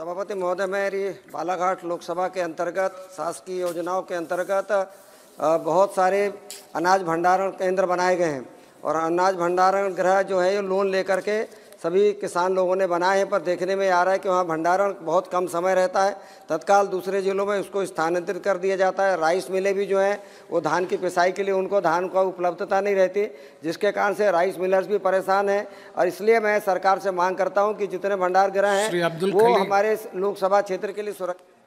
सभापति महोदय मेरी बालाघाट लोकसभा के अंतर्गत शासकीय योजनाओं के अंतर्गत बहुत सारे अनाज भंडारण केंद्र बनाए गए हैं और अनाज भंडारण गृह जो है ये लोन लेकर के सभी किसान लोगों ने बनाए हैं पर देखने में आ रहा है कि वहाँ भंडारण बहुत कम समय रहता है तत्काल दूसरे ज़िलों में उसको स्थानांतरित कर दिया जाता है राइस मिले भी जो हैं वो धान की पिसाई के लिए उनको धान का उपलब्धता नहीं रहती जिसके कारण से राइस मिलर्स भी परेशान हैं और इसलिए मैं सरकार से मांग करता हूँ कि जितने भंडार गृह हैं वो हमारे लोकसभा क्षेत्र के लिए सुरक्षित